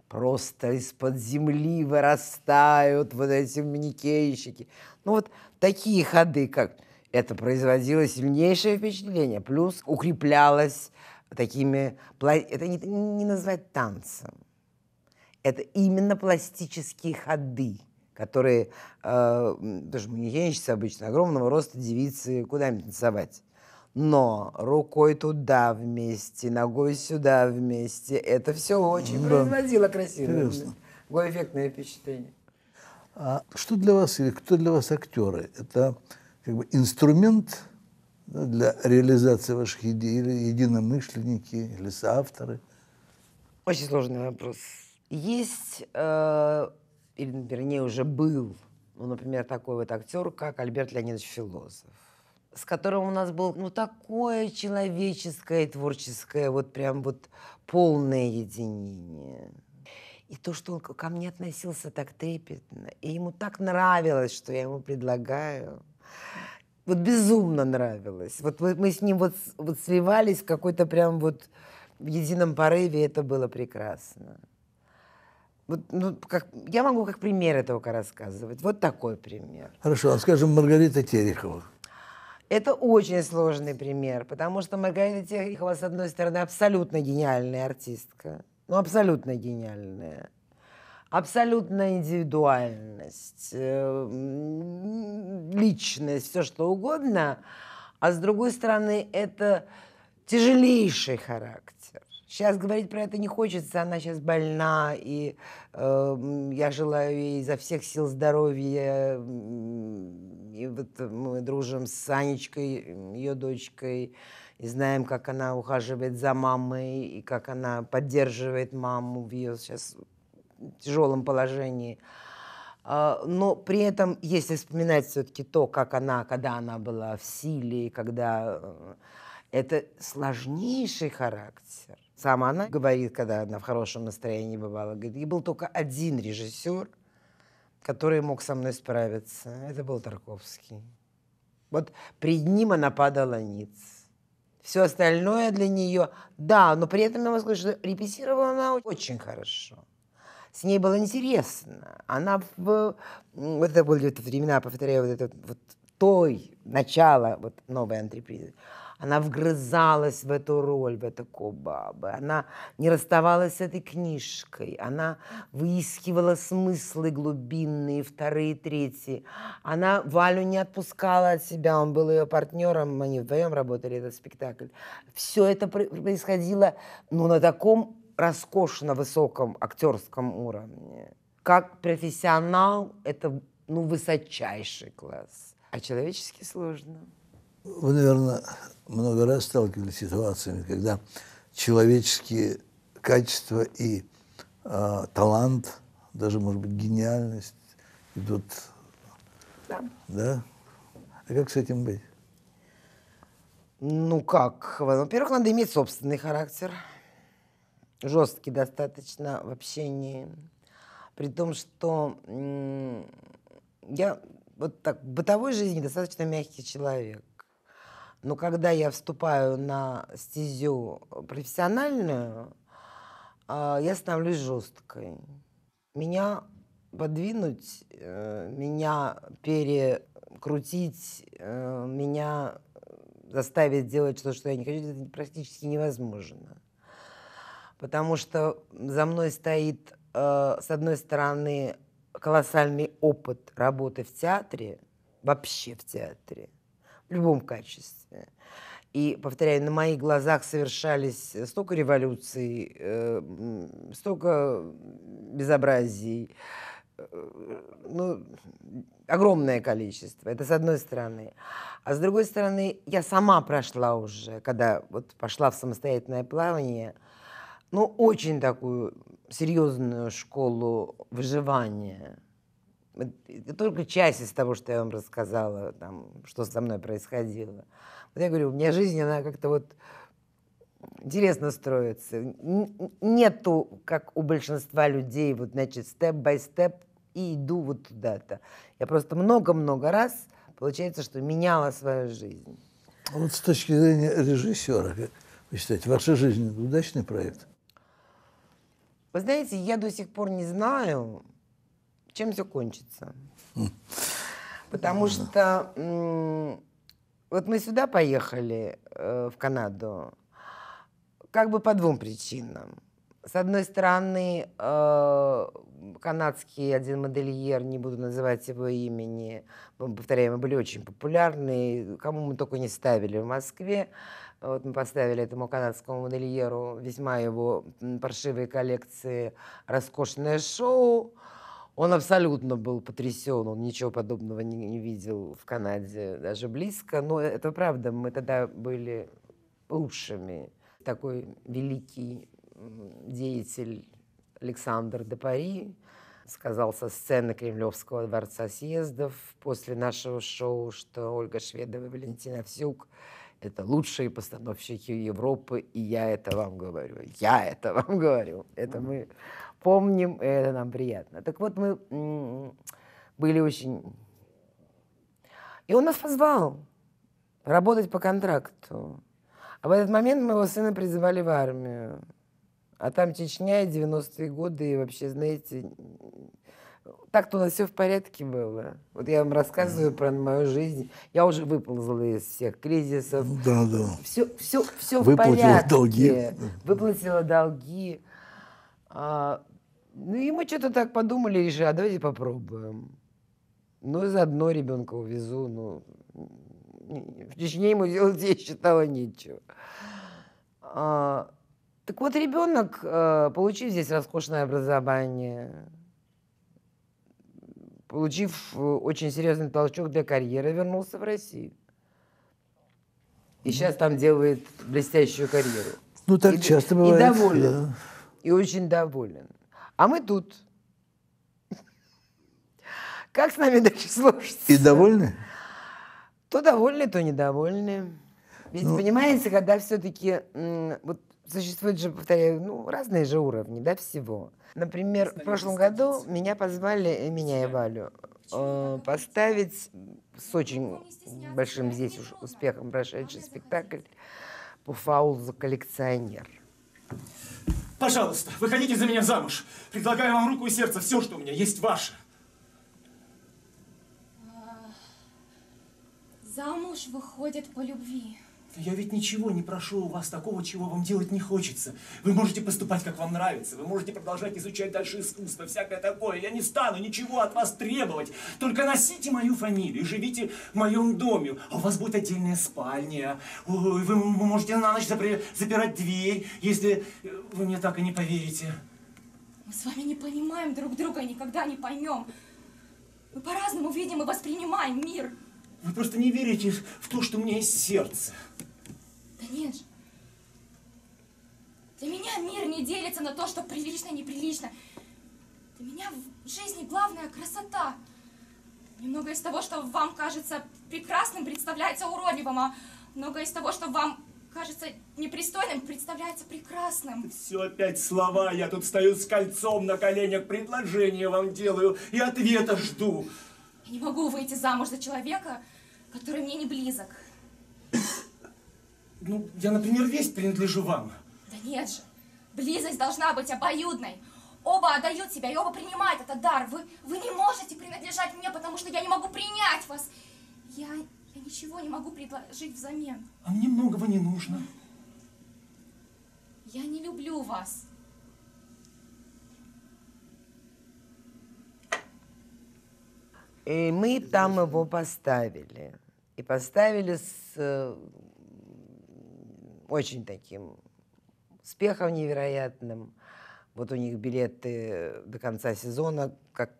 Просто из-под земли вырастают вот эти манекейщики. Ну вот такие ходы, как это производило сильнейшее впечатление. Плюс укреплялось такими... Это не, не назвать танцем. Это именно пластические ходы, которые... Э, даже манекенщицы обычно огромного роста девицы куда им танцевать. Но рукой туда вместе, ногой сюда вместе. Это все очень да. производило красиво. Интересно. эффектное впечатление. А что для вас или кто для вас актеры? Это как бы инструмент ну, для реализации ваших идей, или единомышленники, или соавторы? Очень сложный вопрос. Есть, э, или, вернее, уже был, ну, например, такой вот актер, как Альберт Леонидович Философ с которым у нас было ну, такое человеческое, творческое, вот прям вот полное единение. И то, что он ко мне относился так трепетно, и ему так нравилось, что я ему предлагаю вот безумно нравилось. Вот мы с ним вот, вот сливались в какой-то прям вот в едином порыве, это было прекрасно. Вот, ну, как, я могу как пример этого рассказывать. Вот такой пример. Хорошо, а скажем, Маргарита Терехова. Это очень сложный пример, потому что Маргарита Терехова, с одной стороны, абсолютно гениальная артистка. Ну, абсолютно гениальная абсолютная индивидуальность, э, личность, все что угодно, а с другой стороны это тяжелейший характер. Сейчас говорить про это не хочется, она сейчас больна, и э, я желаю ей изо всех сил здоровья. И вот мы дружим с Санечкой, ее дочкой, и знаем, как она ухаживает за мамой, и как она поддерживает маму в ее сейчас тяжелом положении. А, но при этом, если вспоминать все-таки то, как она, когда она была в силе, когда э, это сложнейший характер. Сама она говорит, когда она в хорошем настроении бывала, говорит, и был только один режиссер, который мог со мной справиться. Это был Тарковский. Вот пред ним она падала ниц. Все остальное для нее, да, но при этом я могу сказать, что репетировала она очень хорошо с ней было интересно. Она в... это были вот времена, повторяю, вот это вот той начала вот новой антрепризы. Она вгрызалась в эту роль, в эту кобабы. Она не расставалась с этой книжкой. Она выискивала смыслы глубинные, вторые, третьи. Она Валю не отпускала от себя. Он был ее партнером, они вдвоем работали этот спектакль. Все это происходило ну, на таком роскошно высоком актерском уровне. Как профессионал это ну, высочайший класс. А человечески сложно. Вы, наверное, много раз сталкивались с ситуациями, когда человеческие качества и э, талант, даже, может быть, гениальность идут. Да. да? А как с этим быть? Ну как? Во-первых, надо иметь собственный характер жесткий достаточно в общении. При том, что я вот так в бытовой жизни достаточно мягкий человек. Но когда я вступаю на стезю профессиональную, а, я становлюсь жесткой. Меня подвинуть, э, меня перекрутить, э, меня заставить делать то, что я не хочу, это практически невозможно потому что за мной стоит, э, с одной стороны, колоссальный опыт работы в театре, вообще в театре, в любом качестве. И, повторяю, на моих глазах совершались столько революций, э, столько безобразий, э, ну, огромное количество. Это с одной стороны. А с другой стороны, я сама прошла уже, когда вот пошла в самостоятельное плавание – ну, очень такую серьезную школу выживания. Это только часть из того, что я вам рассказала, там, что со мной происходило. Вот я говорю, у меня жизнь, она как-то вот интересно строится. Нету, как у большинства людей, вот, значит, степ-бай-степ, и иду вот туда-то. Я просто много-много раз, получается, что меняла свою жизнь. А вот с точки зрения режиссера, вы считаете, ваша жизнь – удачный проект? Вы знаете, я до сих пор не знаю, чем все кончится. Потому что вот мы сюда поехали, э, в Канаду, как бы по двум причинам. С одной стороны, э, канадский один модельер, не буду называть его имени, повторяю, мы были очень популярны, кому мы только не ставили в Москве, вот мы поставили этому канадскому модельеру весьма его паршивые коллекции роскошное шоу. Он абсолютно был потрясен, он ничего подобного не, не видел в Канаде, даже близко. Но это правда, мы тогда были лучшими. Такой великий деятель Александр де Пари сказал со сцены Кремлевского дворца съездов после нашего шоу, что Ольга Шведова и Валентина Всюк это лучшие постановщики Европы, и я это вам говорю. Я это вам говорю. Это мы помним, и это нам приятно. Так вот, мы были очень... И он нас позвал работать по контракту. А в этот момент моего сына призывали в армию. А там Чечня и 90-е годы, и вообще, знаете, так-то у нас все в порядке было. Вот я вам рассказываю про мою жизнь. Я уже выползла из всех кризисов. Да, да. Все, все, все в порядке. Выплатила долги. Выплатила долги. А, ну и мы что-то так подумали, же, а давайте попробуем. Ну и заодно ребенка увезу. Ну, в Чечне ему делать я считала нечего. А, так вот, ребенок, э, получив здесь роскошное образование, получив э, очень серьезный толчок для карьеры, вернулся в Россию. И сейчас там делает блестящую карьеру. Ну, так и, часто бывает. И доволен. Да. И очень доволен. А мы тут. Как с нами дальше сложится? И довольны? То довольны, то недовольны. Ведь ну, понимаете, когда все-таки вот Существует же, повторяю, ну, разные же уровни, да, всего. Например, в прошлом году меня позвали, э, меня и Валю, э, поставить с очень большим здесь уж успехом прошедший спектакль по фаулу за коллекционер. Пожалуйста, выходите за меня замуж. Предлагаю вам руку и сердце. Все, что у меня есть, ваше. А, замуж выходит по любви. Я ведь ничего не прошу у вас такого, чего вам делать не хочется. Вы можете поступать, как вам нравится. Вы можете продолжать изучать дальше искусство, всякое такое. Я не стану ничего от вас требовать. Только носите мою фамилию, живите в моем доме. А у вас будет отдельная спальня. Вы можете на ночь запирать дверь, если э, вы мне так и не поверите. Мы с вами не понимаем друг друга и никогда не поймем. Мы по-разному видим и воспринимаем мир. Вы просто не верите в то, что у меня есть сердце. Да нет же. Для меня мир не делится на то, что прилично, и неприлично. Для меня в жизни главная красота. Немного из того, что вам кажется прекрасным, представляется уродливым, а многое из того, что вам кажется непристойным, представляется прекрасным. Все опять слова. Я тут стою с кольцом на коленях, предложение вам делаю и ответа жду не могу выйти замуж за человека, который мне не близок. Ну, я, например, весь принадлежу вам. Да нет же. Близость должна быть обоюдной. Оба отдают себя и оба принимают этот дар. Вы, вы не можете принадлежать мне, потому что я не могу принять вас. Я, я ничего не могу предложить взамен. А мне многого не нужно. Я не люблю вас. И мы Известный. там его поставили. И поставили с э, очень таким успехом невероятным. Вот у них билеты до конца сезона, как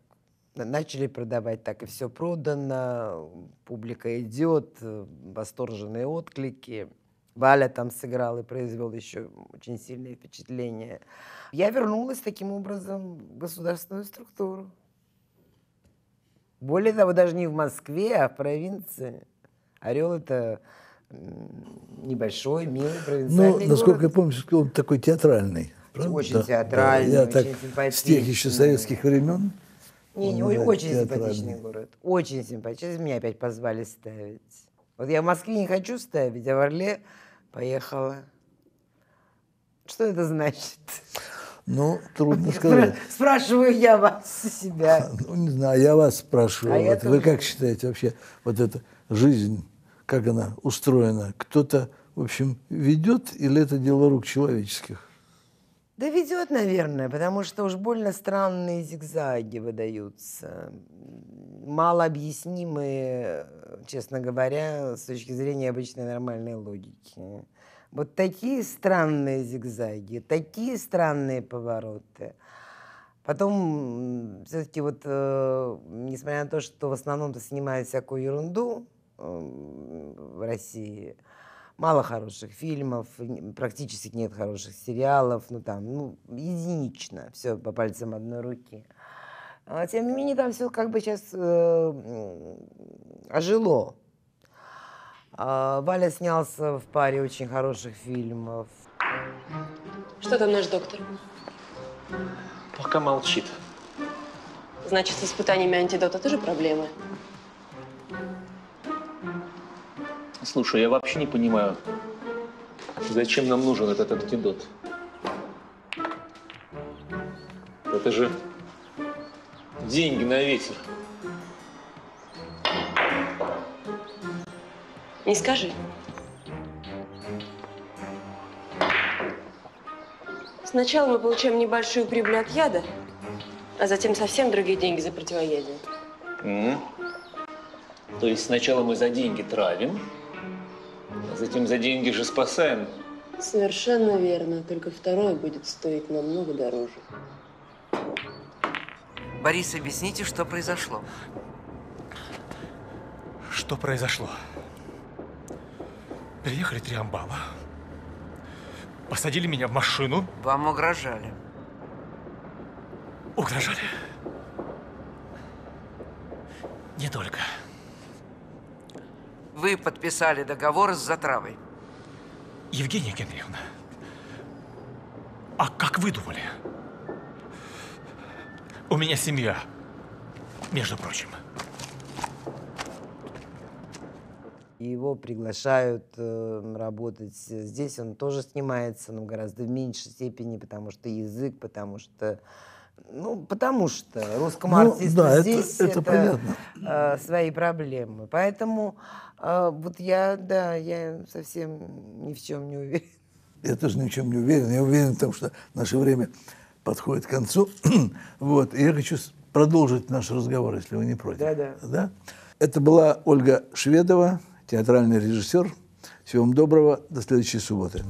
начали продавать, так и все продано. Публика идет, восторженные отклики. Валя там сыграл и произвел еще очень сильное впечатление. Я вернулась таким образом в государственную структуру. Более того, даже не в Москве, а в провинции. Орел это небольшой, милый провинциальный Ну, насколько город. я помню, он такой театральный. Правда? Очень да. театральный, да. Я очень так с тех еще советских времен. Не, не, да, очень симпатичный город. Очень симпатичный. Меня опять позвали ставить. Вот я в Москве не хочу ставить, а в Орле поехала. Что это значит? Ну, трудно сказать. Спрашиваю я вас себя. Ну, не знаю, я вас спрашиваю. А вот это... Вы как считаете вообще, вот эта жизнь, как она устроена? Кто-то, в общем, ведет или это дело рук человеческих? Да ведет, наверное, потому что уж больно странные зигзаги выдаются. Малообъяснимые, честно говоря, с точки зрения обычной нормальной логики. Вот такие странные зигзаги, такие странные повороты. Потом, все-таки вот, э, несмотря на то, что в основном-то снимают всякую ерунду э, в России, мало хороших фильмов, практически нет хороших сериалов, ну там, ну, единично, все по пальцам одной руки. А, тем не менее, там все как бы сейчас э, ожило. А, Валя снялся в паре очень хороших фильмов. Что там наш доктор? Пока молчит. Значит, с испытаниями антидота тоже проблемы? Слушай, я вообще не понимаю, зачем нам нужен этот антидот? Это же деньги на ветер. Не скажи. Сначала мы получаем небольшую прибыль от яда, а затем совсем другие деньги за противоядие. Mm. То есть сначала мы за деньги травим, а затем за деньги же спасаем. Совершенно верно. Только второе будет стоить намного дороже. Борис, объясните, что произошло. Что произошло? Приехали три амбала. Посадили меня в машину. Вам угрожали. Угрожали. Не только. Вы подписали договор с затравой. Евгения Генриевна, а как вы думали? У меня семья, между прочим. его приглашают э, работать. Здесь он тоже снимается, но гораздо в меньшей степени, потому что язык, потому что... Ну, потому что русскому ну, артисту да, здесь это, это, это понятно. э, свои проблемы. Поэтому э, вот я, да, я совсем ни в чем не уверен. Я тоже ни в чем не уверен. Я уверен в том, что наше время подходит к концу. вот. И я хочу продолжить наш разговор, если вы не против. Да, да. да? Это была Ольга Шведова театральный режиссер. Всего вам доброго. До следующей субботы.